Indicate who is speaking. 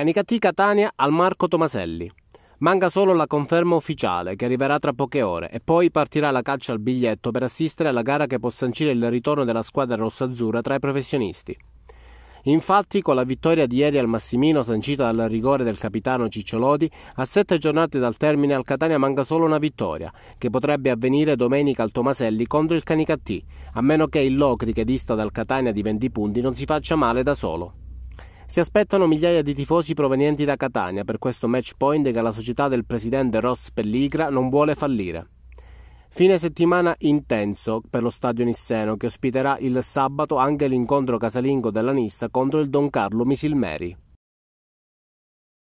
Speaker 1: Canicattì Catania al Marco Tomaselli. Manca solo la conferma ufficiale, che arriverà tra poche ore, e poi partirà la caccia al biglietto per assistere alla gara che può sancire il ritorno della squadra rossazzurra tra i professionisti. Infatti, con la vittoria di ieri al Massimino, sancita dal rigore del capitano Cicciolodi, a sette giornate dal termine al Catania manca solo una vittoria, che potrebbe avvenire domenica al Tomaselli contro il Canicattì, a meno che il Locri, che dista dal Catania di 20 punti, non si faccia male da solo. Si aspettano migliaia di tifosi provenienti da Catania per questo match point che la società del presidente Ross Pelligra non vuole fallire. Fine settimana intenso per lo stadio Nisseno che ospiterà il sabato anche l'incontro casalingo della Nissa contro il Don Carlo Misilmeri.